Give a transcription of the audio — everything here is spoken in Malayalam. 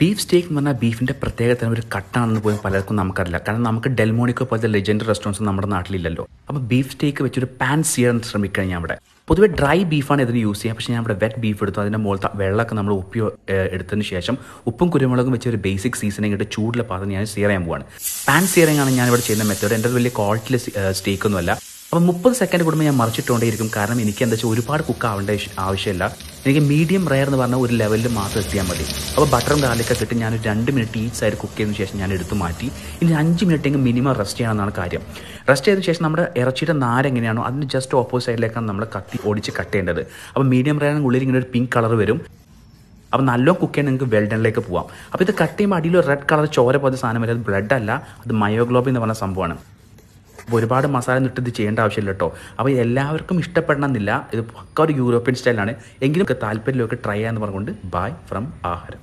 ബീഫ് സ്റ്റേക്ക് എന്ന് പറഞ്ഞാൽ ബീഫിൻ്റെ പ്രത്യേക തന്നെ ഒരു കട്ടാണെന്ന് പോലും പലർക്കും നമുക്കറിയില്ല കാരണം നമുക്ക് ഡെൽമോണിക്കോ പോലത്തെ ലെജൻഡ് റെസ്റ്റോറൻറ്റ്സ് നമ്മുടെ നാട്ടിലില്ലല്ലോ അപ്പോൾ ബീഫ് സ്റ്റേക്ക് വെച്ചൊരു പാൻ ചെയ്യാൻ ശ്രമിക്കുകയാണ് ഞാൻ അവിടെ പൊതുവേ ഡ്രൈ ബീഫാണ് ഇതിന് യൂസ് ചെയ്യുക പക്ഷേ ഞാൻ ഇവിടെ വെറ്റ് ബീഫ് എടുത്തു അതിൻ്റെ മുകളിലത്തെ വെള്ളമൊക്കെ നമ്മൾ ഉപ്പി എടുത്തതിന് ശേഷം ഉപ്പും കുരുമുളകും വെച്ച് ഒരു ബേസിക് സീസണിങ് ഇട്ട് ചൂടിലെ പാത്രം ഞാൻ സിയർ ചെയ്യാൻ പോവാണ് പാൻ സിയറിങ് ആണ് ഞാൻ ഇവിടെ ചെയ്യുന്ന മെത്തേഡ് എൻ്റെ വലിയ ക്വാളിറ്റിയിലെ സ്റ്റേക്കൊന്നുമല്ല അപ്പം മുപ്പത് സെക്കൻഡ് കൂടുമ്പോൾ ഞാൻ മറിച്ചിട്ടുകൊണ്ടേയിരിക്കും കാരണം എനിക്ക് എന്താ വെച്ചാൽ ഒരുപാട് കുക്ക് ആവേണ്ട ആവശ്യമില്ല എനിക്ക് മീഡിയം റയർ എന്ന് പറഞ്ഞാൽ ഒരു ലെവലിൽ മാത്രം എത്തിയാൽ മതി അപ്പോൾ ബട്ടറും ഗാർലിക്കൊക്കെ കിട്ടി ഞാൻ രണ്ട് മിനിറ്റ് ഈ സൈഡ് കുക്ക് ചെയ്തതിനു ശേഷം ഞാൻ എടുത്തു മാറ്റി ഇനി അഞ്ച് എങ്കിൽ മിനിമം റെസ്റ്റ് ചെയ്യണമെന്നാണ് കാര്യം റെസ്റ്റ് ചെയ്തതിനു ശേഷം നമ്മുടെ ഇറച്ചിയുടെ എങ്ങനെയാണോ അതിന് ജസ്റ്റ് ഓപ്പോസിറ്റ് സൈഡിലേക്കാണ് നമ്മൾ കത്തി ഓടിച്ച് കട്ട് ചെയ്യേണ്ടത് അപ്പോൾ മീഡിയം റയറിന് ഉള്ളിൽ ഇങ്ങനെ ഒരു പിങ്ക് കളർ വരും അപ്പോൾ നല്ലോണം കുക്ക് ചെയ്യാൻ നിങ്ങൾക്ക് വെൽഡണിലേക്ക് പോവാം അപ്പോൾ ഇത് കട്ട് ചെയ്യുമ്പോൾ അടിയിൽ റെഡ് കളർ ചോര പോലത്തെ സാധനം വരെ അത് ബ്ലഡ് അല്ല അത് മയോഗ്ലോബിൻ എന്ന് പറഞ്ഞ സംഭവമാണ് അപ്പോൾ ഒരുപാട് മസാല നിട്ട് ഇത് ചെയ്യേണ്ട ആവശ്യമില്ല കേട്ടോ അപ്പോൾ എല്ലാവർക്കും ഇഷ്ടപ്പെടണമെന്നില്ല ഇത് പക്ക ഒരു യൂറോപ്യൻ സ്റ്റൈലാണ് എങ്കിലും താല്പര്യമൊക്കെ ട്രൈ ചെയ്യാമെന്ന് പറഞ്ഞുകൊണ്ട് ബൈ ഫ്രം ആഹാരം